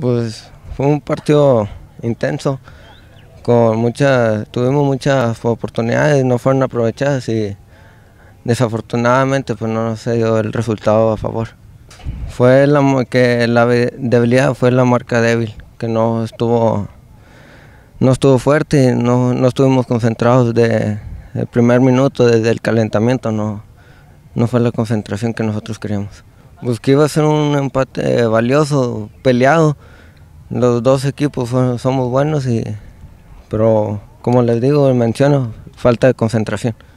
Pues fue un partido intenso, con muchas, tuvimos muchas oportunidades, no fueron aprovechadas y desafortunadamente pues no nos dio el resultado a favor. Fue la, que la debilidad fue la marca débil, que no estuvo, no estuvo fuerte, no, no estuvimos concentrados desde el primer minuto, desde el calentamiento, no fue la concentración que nosotros queríamos pues que iba a ser un empate valioso, peleado. Los dos equipos somos buenos y pero como les digo, menciono falta de concentración.